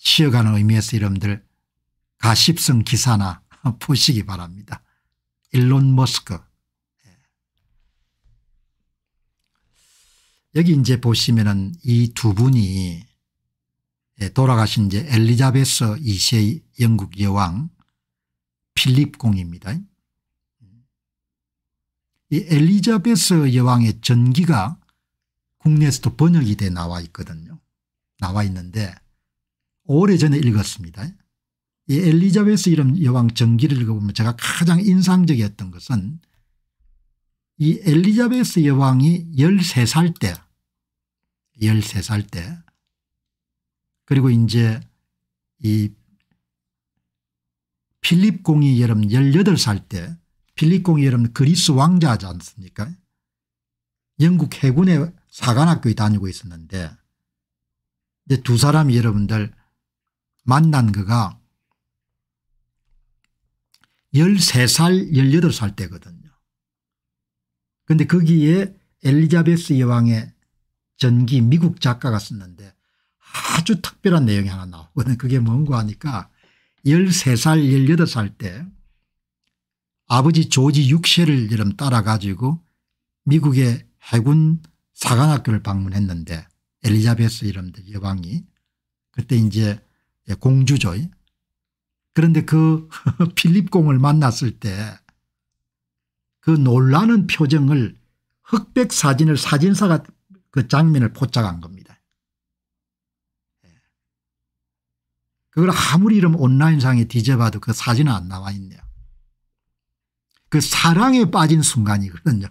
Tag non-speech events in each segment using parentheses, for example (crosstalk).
쉬어가는 의미에서 여러분들 가십성 기사나 (laughs) 보시기 바랍니다. 일론 머스크 예. 여기 이제 보시면은 이 두 분이 예, 돌아가신 이제 엘리자베스 2세 영국 여왕 필립 공입니다. 이 엘리자베스 여왕의 전기가 국내에서도 번역이 돼 나와 있거든요. 나와 있는데 오래전에 읽었습니다. 이 엘리자베스 이름 여왕 전기를 읽어보면 제가 가장 인상적이었던 것은 이 엘리자베스 여왕이 13살 때 13살 때 그리고 이제 이 필립 공이 여러분 18살 때 필립 공이 여러분 그리스 왕자지 않습니까 영국 해군의 사관학교에 다니고 있었는데 두 사람이 여러분들 만난 그가 13살 18살 때거든요. 그런데 거기에 엘리자베스 여왕의 전기 미국 작가가 썼는데 아주 특별한 내용이 하나 나오거든 그게 뭔고 하니까 13살 18살 때 아버지 조지 육세를 이름 따라 가지고 미국의 해군 사관학교를 방문했는데 엘리자베스 이름 여왕이 그때 이제 예, 공주죠. 그런데 그 (laughs) 필립공을 만났을 때 그 놀라는 표정을 흑백 사진을 사진사가 그 장면을 포착한 겁니다. 예. 그걸 아무리 이름 온라인상에 뒤져봐도 그 사진은 안 나와 있네요. 그 사랑에 빠진 순간이거든요.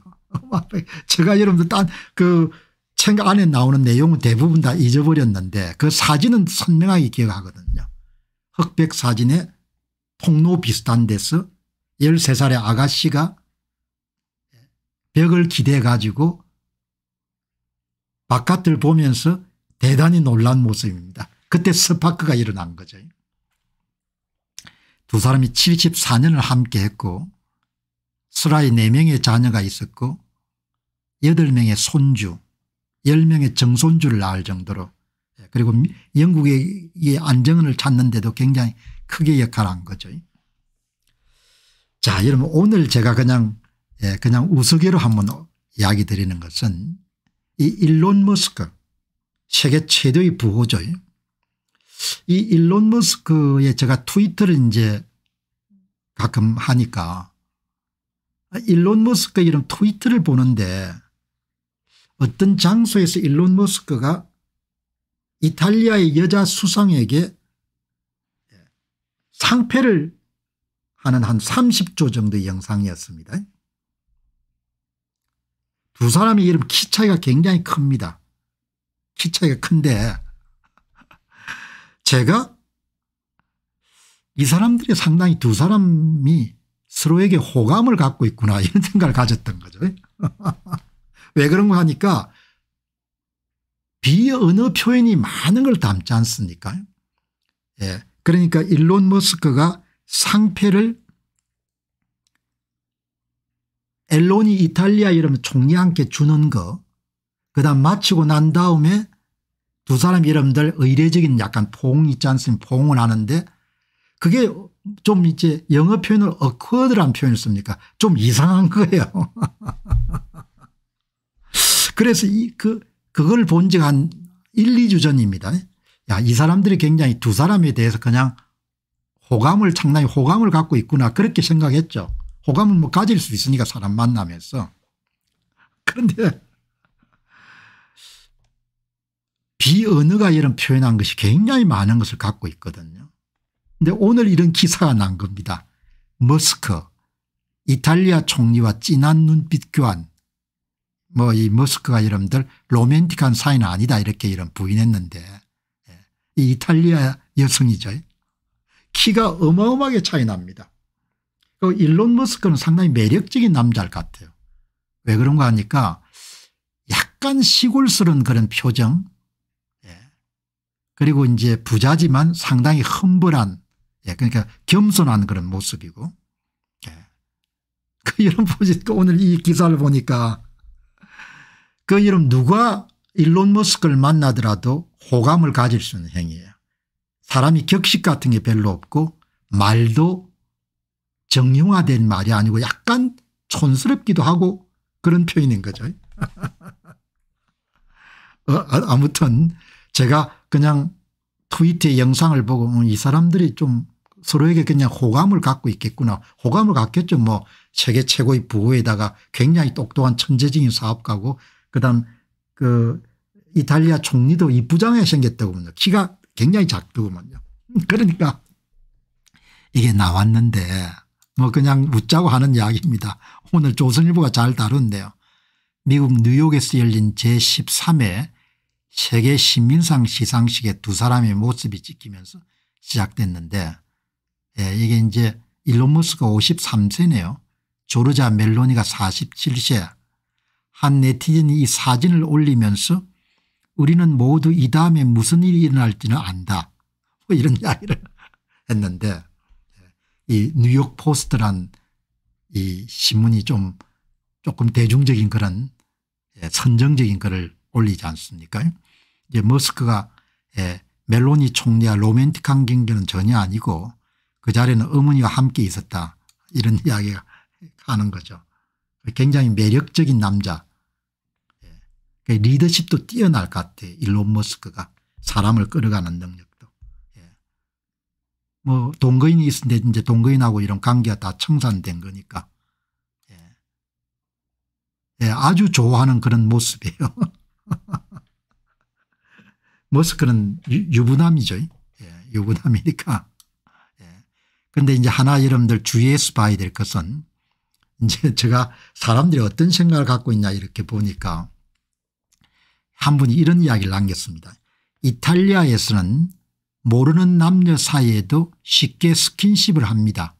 (laughs) 제가 여러분들 딴그 책가 안에 나오는 내용은 대부분 다 잊어버렸는데 그 사진은 선명하게 기억하거든요. 흑백 사진에 폭로 비슷한 데서 13살의 아가씨가 벽을 기대 해 가지고 바깥을 보면서 대단히 놀란 모습입니다. 그때 스파크가 일어난 거죠. 두 사람이 74년을 함께했고 슬라이 4명의 자녀가 있었고 8명의 손주 10명의 정손주를 낳을 정도로 예, 그리고 영국의 안정을 찾는 데도 굉장히 크게 역할한 을 거죠. 자 여러분 오늘 제가 그냥 예, 그냥 우스개로 한번 이야기 드리는 것은 이 일론 머스크 세계 최대의 부호죠. 이 일론 머스크의 제가 트위터를 이제 가끔 하니까 일론 머스크 이런 트위터를 보는데 어떤 장소에서 일론 머스크가 이탈리아의 여자 수상에게 상패를 하는 한 30조 정도의 영상이었습니다. 두 사람의 이름 키 차이가 굉장히 큽니다. 키 차이가 큰데 (laughs) 제가 이 사람들이 상당히 두 사람이 서로에게 호감을 갖고 있구나 이런 생각을 가졌던 거죠. (laughs) 왜 그런가 하니까 비언어 표현이 많은 걸 담지 않습니까 예. 그러니까 일론 머스크가 상패를 엘론이 이탈리아 이러 총리한테 주는 거 그다음 마치고 난 다음에 두 사람 이름들 의례적인 약간 포옹 있지 않습니까 포옹을 하는데 그게 좀 이제 영어 표현을 어쿼드란 표현을 씁니까 좀 이상한 거예요 (laughs) 그래서 이그 그걸 본지한 1, 2주 전입니다. 야, 이 사람들이 굉장히 두 사람에 대해서 그냥 호감을 상당히 호감을 갖고 있구나 그렇게 생각했죠. 호감은 뭐 가질 수 있으니까 사람 만나면서. (laughs) 그런데 비언어가 이런 표현한 것이 굉장히 많은 것을 갖고 있거든요. 근데 오늘 이런 기사가 난 겁니다. 머스크 이탈리아 총리와 진한 눈빛 교환 뭐이 머스크가 여러분들 로맨틱한 사이는 아니다 이렇게 이런 부인했는데 예, 이 이탈리아 여성이죠. 키가 어마어마하게 차이 납니다. 그 일론 머스크는 상당히 매력적인 남자일 것 같아요. 왜 그런가 하니까 약간 시골스러운 그런 표정 예. 그리고 이제 부자지만 상당히 험불한 예. 그러니까 겸손한 그런 모습이고 예. (laughs) 그 여러분 보니까 그 오늘 이 기사를 보니까 그 이름 누가 일론 머스크를 만나더라도 호감을 가질 수 있는 행위예요. 사람이 격식 같은 게 별로 없고 말도 정형화된 말이 아니고 약간 촌스럽기도 하고 그런 표현인 거죠. (laughs) 어, 아, 아무튼 제가 그냥 트위터 영상을 보고 음, 이 사람들이 좀 서로에게 그냥 호감을 갖고 있겠구나. 호감을 갖겠죠. 뭐 세계 최고의 부호에다가 굉장히 똑똑한 천재적인 사업가고 그다음 그 이탈리아 총리도 이 부장에 생겼다고 합니다. 키가 굉장히 작더구만요. (laughs) 그러니까 이게 나왔는데 뭐 그냥 웃자고 하는 이야기입니다. 오늘 조선일보가 잘 다뤘네요. 미국 뉴욕에서 열린 제13회 세계 시민상 시상식에 두 사람의 모습이 찍히면서 시작됐는데 예, 이게 이제 일론 머스가 53세네요. 조르자 멜로니가 47세 한 네티즌이 이 사진을 올리면서 우리는 모두 이 다음에 무슨 일이 일어날지는 안다. 뭐 이런 (laughs) 이야기를 했는데 예, 이 뉴욕 포스트란 이 신문이 좀 조금 대중적인 그런 예, 선정적인 글을 올리지 않습니까? 이제 머스크가 예, 멜로니 총리와 로맨틱한 경계는 전혀 아니고 그 자리에는 어머니와 함께 있었다 이런 (laughs) 이야기가 하는 거죠. 굉장히 매력적인 남자 그 리더십도 뛰어날 것 같아. 일론 머스크가. 사람을 끌어가는 능력도. 예. 뭐 동거인이 있는데 이제 동거인하고 이런 관계가 다 청산된 거니까. 예. 예 아주 좋아하는 그런 모습이에요. (laughs) 머스크는 유, 부남이죠 예, 유부남이니까. 그런데 예. 이제 하나 여러분들 주의해서 봐야 될 것은 이제 제가 사람들이 어떤 생각을 갖고 있냐 이렇게 보니까 한 분이 이런 이야기를 남겼습니다. 이탈리아에서는 모르는 남녀 사이에도 쉽게 스킨십을 합니다.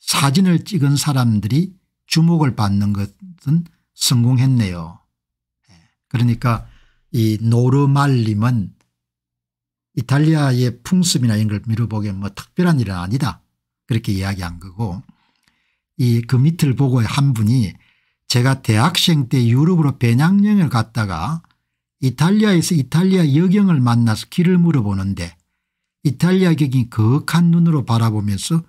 사진을 찍은 사람들이 주목을 받는 것은 성공했네요. 예, 그러니까 이 노르말림은 이탈리아의 풍습이나 이런 걸 미뤄보기엔 뭐 특별한 일은 아니다. 그렇게 이야기한 거고 이 그 밑을 보고 한 분이 제가 대학생 때 유럽으로 배낭여행을 갔다가 이탈리아에서 이탈리아 여경을 만나서 길을 물어보는데 이탈리아 경이 거한 눈으로 바라보면서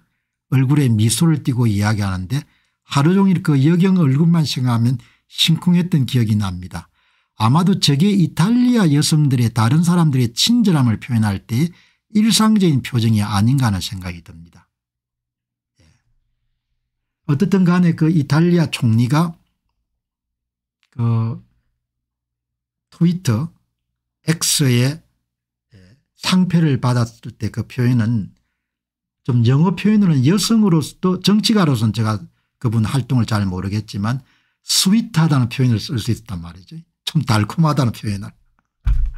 얼굴에 미소를 띠고 이야기하는데 하루 종일 그 여경 얼굴만 생각하면 심쿵했던 기억이 납니다. 아마도 저게 이탈리아 여성들의 다른 사람들의 친절함을 표현할 때 일상적인 표정이 아닌가 하는 생각이 듭니다. 예. 어떻든 간에 그 이탈리아 총리가 그 트위터 X의 상표를 받았을 때 그 표현은 좀 영어 표현으로는 여성으로서도 정치가로서는 제가 그분 활동을 잘 모르겠지만 스윗하다는 표현을 쓸 수 있단 말이죠. 좀 달콤하다는 표현을.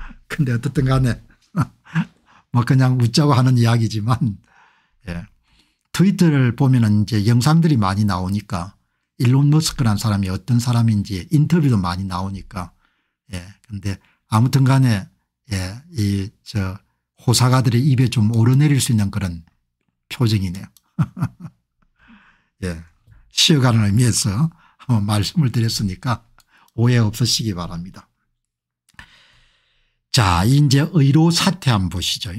(laughs) 근데 어떻든 간에 (laughs) 뭐 그냥 웃자고 하는 이야기지만 예. 트위터를 보면 은 이제 영상들이 많이 나오니까 일론 머스크란 사람이 어떤 사람인지 인터뷰도 많이 나오니까 예. 근데 아무튼 간에 예. 이 저 호사가들의 입에 좀 오르내릴 수 있는 그런 표정이네요. (laughs) 예. 쉬어가는 의미에서 말씀을 드렸으니까 오해 없으시기 바랍니다. 자, 이제 의료 사태 한번 보시죠.